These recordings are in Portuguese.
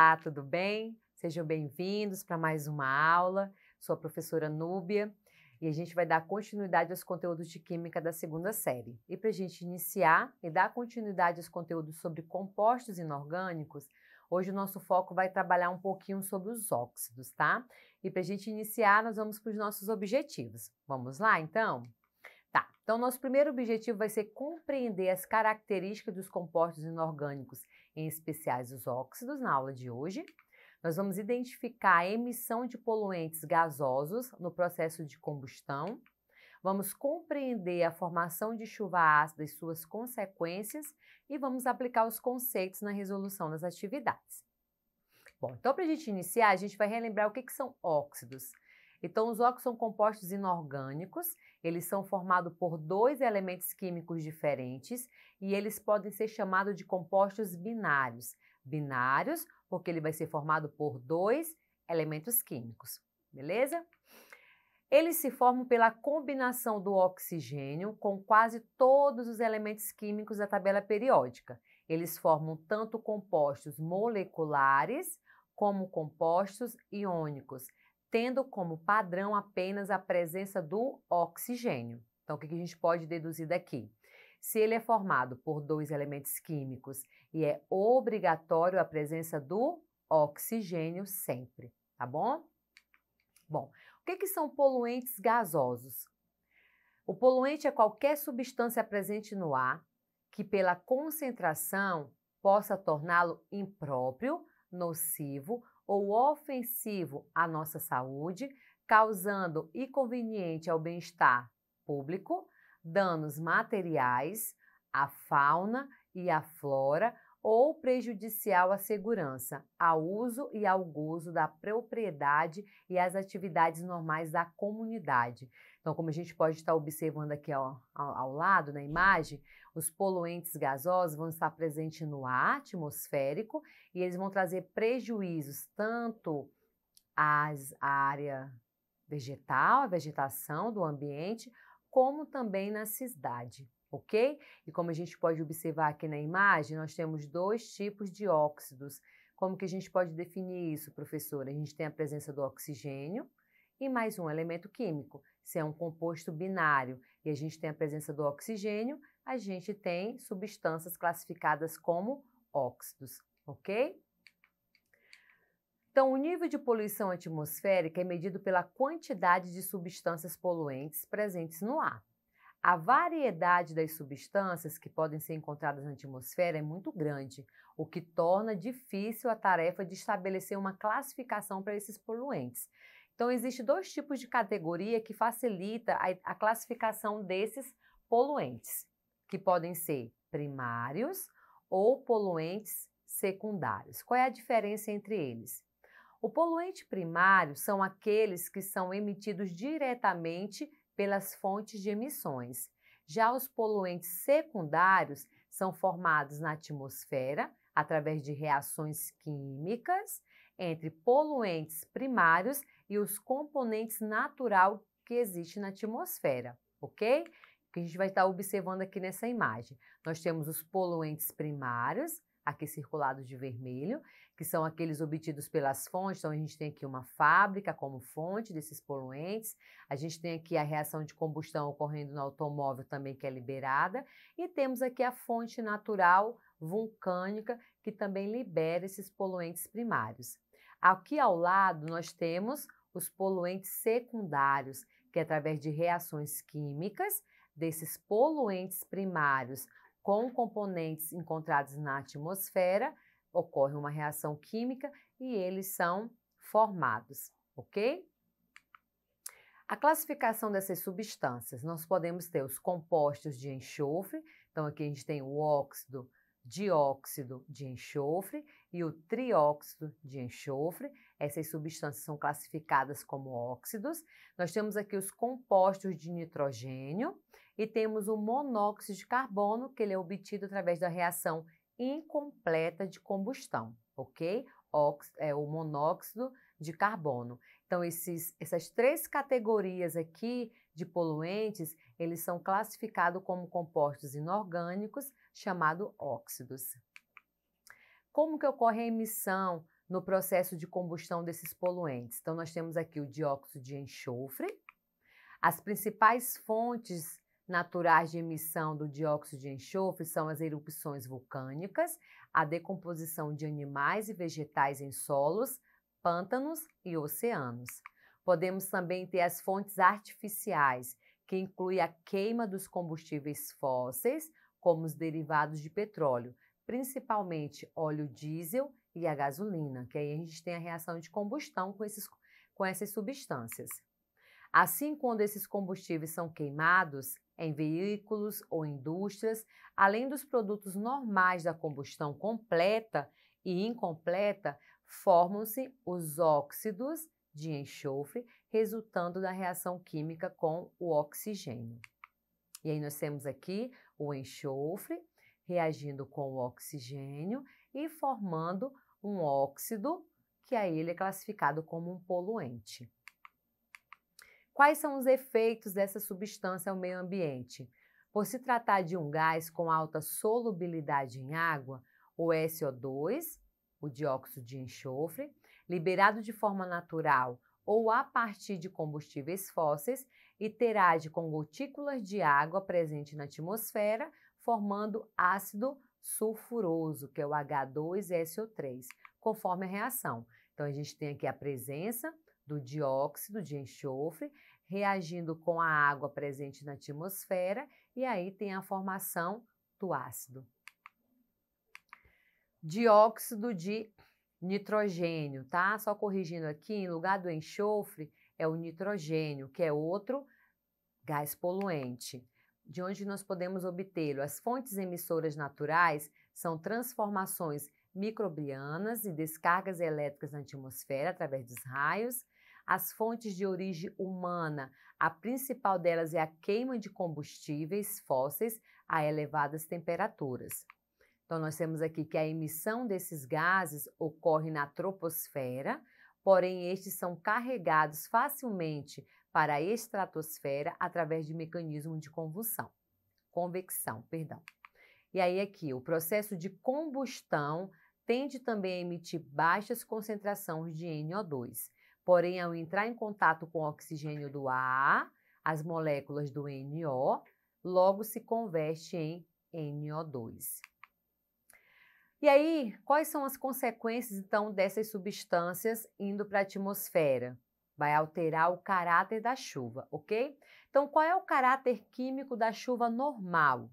Olá, tudo bem? Sejam bem-vindos para mais uma aula. Sou a professora Núbia e a gente vai dar continuidade aos conteúdos de Química da segunda série. E para a gente iniciar e dar continuidade aos conteúdos sobre compostos inorgânicos, hoje o nosso foco vai trabalhar um pouquinho sobre os óxidos, tá? E para a gente iniciar, nós vamos para os nossos objetivos. Vamos lá, então? Tá, então nosso primeiro objetivo vai ser compreender as características dos compostos inorgânicos em especiais os óxidos, na aula de hoje. Nós vamos identificar a emissão de poluentes gasosos no processo de combustão. Vamos compreender a formação de chuva ácida e suas consequências e vamos aplicar os conceitos na resolução das atividades. Bom, então para a gente iniciar, a gente vai relembrar o que, que são óxidos. Então, os óxidos são compostos inorgânicos, eles são formados por dois elementos químicos diferentes e eles podem ser chamados de compostos binários. Binários, porque ele vai ser formado por dois elementos químicos, beleza? Eles se formam pela combinação do oxigênio com quase todos os elementos químicos da tabela periódica. Eles formam tanto compostos moleculares como compostos iônicos tendo como padrão apenas a presença do oxigênio. Então, o que a gente pode deduzir daqui? Se ele é formado por dois elementos químicos e é obrigatório a presença do oxigênio sempre, tá bom? Bom, o que, que são poluentes gasosos? O poluente é qualquer substância presente no ar que, pela concentração, possa torná-lo impróprio, nocivo ou ofensivo à nossa saúde, causando inconveniente ao bem-estar público, danos materiais à fauna e à flora ou prejudicial à segurança, ao uso e ao gozo da propriedade e às atividades normais da comunidade. Então, como a gente pode estar observando aqui ao, ao, ao lado na imagem, os poluentes gasosos vão estar presentes no ar atmosférico e eles vão trazer prejuízos tanto às, à área vegetal, à vegetação do ambiente, como também na cidade, ok? E como a gente pode observar aqui na imagem, nós temos dois tipos de óxidos. Como que a gente pode definir isso, professora? A gente tem a presença do oxigênio e mais um elemento químico, se é um composto binário, e a gente tem a presença do oxigênio a gente tem substâncias classificadas como óxidos, ok? Então, o nível de poluição atmosférica é medido pela quantidade de substâncias poluentes presentes no ar. A variedade das substâncias que podem ser encontradas na atmosfera é muito grande, o que torna difícil a tarefa de estabelecer uma classificação para esses poluentes. Então, existem dois tipos de categoria que facilita a, a classificação desses poluentes que podem ser primários ou poluentes secundários. Qual é a diferença entre eles? O poluente primário são aqueles que são emitidos diretamente pelas fontes de emissões. Já os poluentes secundários são formados na atmosfera através de reações químicas entre poluentes primários e os componentes natural que existe na atmosfera, ok? que a gente vai estar tá observando aqui nessa imagem. Nós temos os poluentes primários, aqui circulados de vermelho, que são aqueles obtidos pelas fontes. Então, a gente tem aqui uma fábrica como fonte desses poluentes, a gente tem aqui a reação de combustão ocorrendo no automóvel também, que é liberada, e temos aqui a fonte natural vulcânica, que também libera esses poluentes primários. Aqui ao lado, nós temos os poluentes secundários, que é através de reações químicas desses poluentes primários com componentes encontrados na atmosfera, ocorre uma reação química e eles são formados, ok? A classificação dessas substâncias, nós podemos ter os compostos de enxofre, então aqui a gente tem o óxido, dióxido de enxofre e o trióxido de enxofre, essas substâncias são classificadas como óxidos. Nós temos aqui os compostos de nitrogênio e temos o monóxido de carbono, que ele é obtido através da reação incompleta de combustão, ok? Ox é, o monóxido de carbono. Então, esses, essas três categorias aqui de poluentes, eles são classificados como compostos inorgânicos, chamado óxidos. Como que ocorre a emissão no processo de combustão desses poluentes. Então, nós temos aqui o dióxido de enxofre. As principais fontes naturais de emissão do dióxido de enxofre são as erupções vulcânicas, a decomposição de animais e vegetais em solos, pântanos e oceanos. Podemos também ter as fontes artificiais, que inclui a queima dos combustíveis fósseis, como os derivados de petróleo, principalmente óleo diesel e a gasolina, que aí a gente tem a reação de combustão com, esses, com essas substâncias. Assim, quando esses combustíveis são queimados em veículos ou indústrias, além dos produtos normais da combustão completa e incompleta, formam-se os óxidos de enxofre, resultando da reação química com o oxigênio. E aí nós temos aqui o enxofre, reagindo com o oxigênio e formando um óxido, que aí ele é classificado como um poluente. Quais são os efeitos dessa substância ao meio ambiente? Por se tratar de um gás com alta solubilidade em água, o SO2, o dióxido de enxofre, liberado de forma natural ou a partir de combustíveis fósseis, interage com gotículas de água presente na atmosfera, formando ácido sulfuroso, que é o H2SO3, conforme a reação. Então, a gente tem aqui a presença do dióxido de enxofre reagindo com a água presente na atmosfera e aí tem a formação do ácido. Dióxido de nitrogênio, tá? Só corrigindo aqui, em lugar do enxofre é o nitrogênio, que é outro gás poluente de onde nós podemos obtê-lo. As fontes emissoras naturais são transformações microbianas e descargas elétricas na atmosfera através dos raios. As fontes de origem humana, a principal delas é a queima de combustíveis fósseis a elevadas temperaturas. Então, nós temos aqui que a emissão desses gases ocorre na troposfera, porém, estes são carregados facilmente para a estratosfera através de mecanismo de convulsão, convecção, perdão. E aí aqui, o processo de combustão tende também a emitir baixas concentrações de NO2. Porém, ao entrar em contato com o oxigênio do ar, as moléculas do NO logo se converte em NO2. E aí, quais são as consequências então dessas substâncias indo para a atmosfera? vai alterar o caráter da chuva, ok? Então, qual é o caráter químico da chuva normal?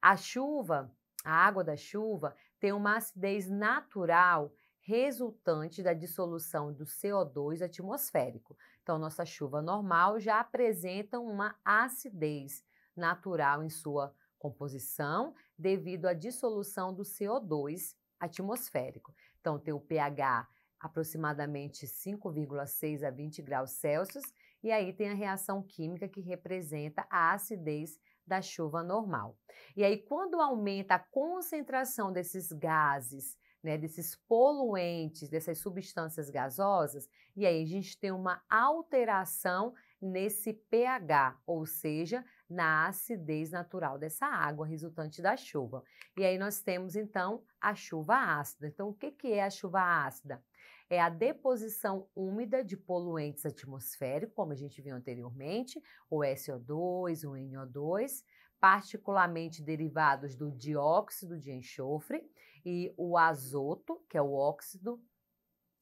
A chuva, a água da chuva, tem uma acidez natural resultante da dissolução do CO2 atmosférico. Então, nossa chuva normal já apresenta uma acidez natural em sua composição devido à dissolução do CO2 atmosférico. Então, tem o pH aproximadamente 5,6 a 20 graus Celsius, e aí tem a reação química que representa a acidez da chuva normal. E aí, quando aumenta a concentração desses gases, né, desses poluentes, dessas substâncias gasosas, e aí a gente tem uma alteração nesse pH, ou seja, na acidez natural dessa água resultante da chuva. E aí nós temos então a chuva ácida. Então, o que, que é a chuva ácida? é a deposição úmida de poluentes atmosféricos, como a gente viu anteriormente, o SO2, o NO2, particularmente derivados do dióxido de enxofre e o azoto, que é o óxido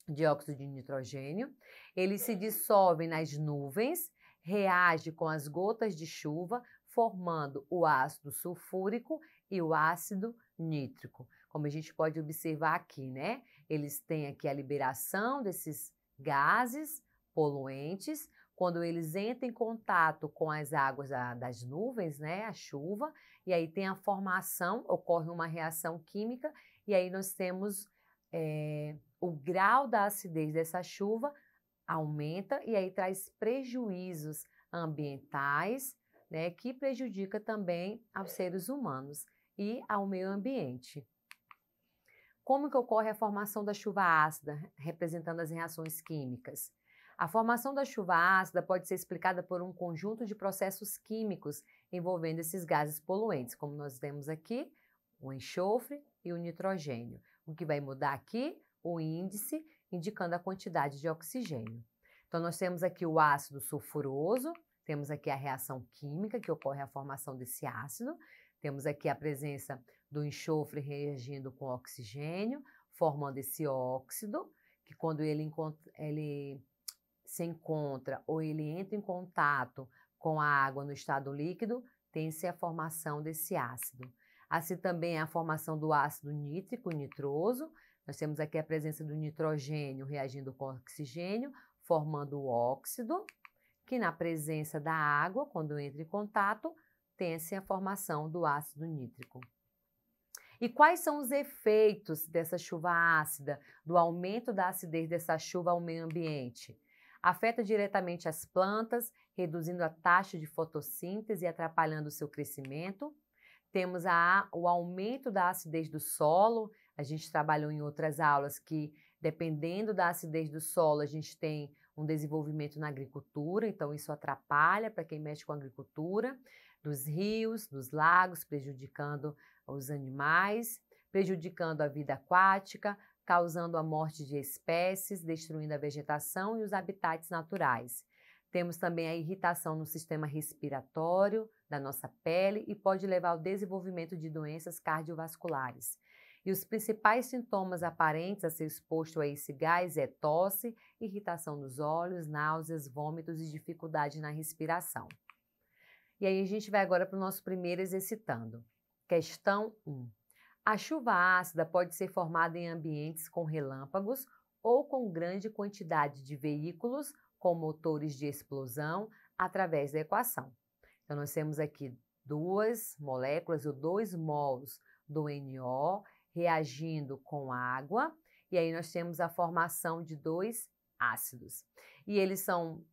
dióxido de nitrogênio. Eles se dissolvem nas nuvens, reage com as gotas de chuva, formando o ácido sulfúrico e o ácido nítrico. Como a gente pode observar aqui, né? Eles têm aqui a liberação desses gases poluentes, quando eles entram em contato com as águas das nuvens, né, a chuva, e aí tem a formação, ocorre uma reação química, e aí nós temos é, o grau da acidez dessa chuva aumenta e aí traz prejuízos ambientais, né, que prejudica também aos seres humanos e ao meio ambiente. Como que ocorre a formação da chuva ácida, representando as reações químicas? A formação da chuva ácida pode ser explicada por um conjunto de processos químicos envolvendo esses gases poluentes, como nós temos aqui, o enxofre e o nitrogênio. O que vai mudar aqui? O índice, indicando a quantidade de oxigênio. Então, nós temos aqui o ácido sulfuroso, temos aqui a reação química que ocorre a formação desse ácido. Temos aqui a presença do enxofre reagindo com oxigênio, formando esse óxido, que quando ele, encontra, ele se encontra ou ele entra em contato com a água no estado líquido, tem-se a formação desse ácido. Assim também a formação do ácido nítrico, nitroso. Nós temos aqui a presença do nitrogênio reagindo com oxigênio, formando o óxido, que na presença da água, quando entra em contato, tensem a formação do ácido nítrico. E quais são os efeitos dessa chuva ácida, do aumento da acidez dessa chuva ao meio ambiente? Afeta diretamente as plantas, reduzindo a taxa de fotossíntese e atrapalhando o seu crescimento. Temos a, o aumento da acidez do solo. A gente trabalhou em outras aulas que, dependendo da acidez do solo, a gente tem um desenvolvimento na agricultura, então isso atrapalha para quem mexe com a agricultura dos rios, dos lagos, prejudicando os animais, prejudicando a vida aquática, causando a morte de espécies, destruindo a vegetação e os habitats naturais. Temos também a irritação no sistema respiratório da nossa pele e pode levar ao desenvolvimento de doenças cardiovasculares. E os principais sintomas aparentes a ser exposto a esse gás é tosse, irritação nos olhos, náuseas, vômitos e dificuldade na respiração. E aí a gente vai agora para o nosso primeiro exercitando. Questão 1. A chuva ácida pode ser formada em ambientes com relâmpagos ou com grande quantidade de veículos com motores de explosão através da equação. Então, nós temos aqui duas moléculas ou dois mols do NO reagindo com água, e aí nós temos a formação de dois ácidos. E eles são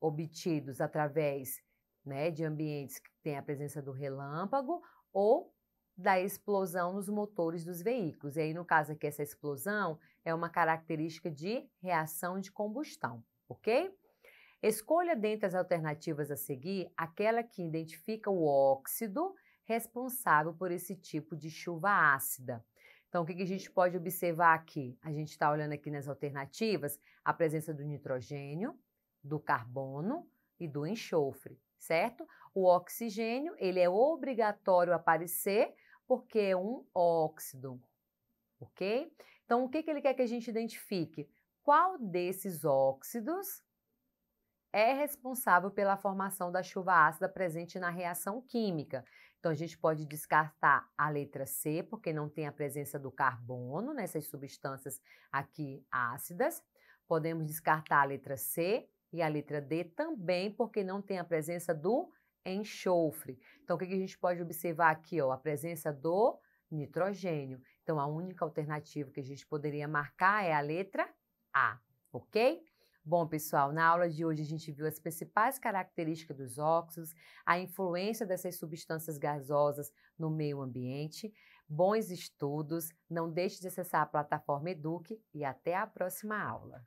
obtidos através né, de ambientes que têm a presença do relâmpago ou da explosão nos motores dos veículos. E aí, no caso aqui, essa explosão é uma característica de reação de combustão, ok? Escolha dentre as alternativas a seguir aquela que identifica o óxido responsável por esse tipo de chuva ácida. Então, o que, a gente pode observar aqui? A gente está olhando aqui nas alternativas a presença do nitrogênio, do carbono e do enxofre certo? O oxigênio, ele é obrigatório aparecer porque é um óxido, ok? Então, o que, que ele quer que a gente identifique? Qual desses óxidos é responsável pela formação da chuva ácida presente na reação química. Então, a gente pode descartar a letra C, porque não tem a presença do carbono nessas substâncias aqui ácidas. Podemos descartar a letra C, e a letra D também, porque não tem a presença do enxofre. Então, o que a gente pode observar aqui? Ó, a presença do nitrogênio. Então, a única alternativa que a gente poderia marcar é a letra A, ok? Bom, pessoal, na aula de hoje a gente viu as principais características dos óxidos, a influência dessas substâncias gasosas no meio ambiente. Bons estudos, não deixe de acessar a plataforma Eduque e até a próxima aula.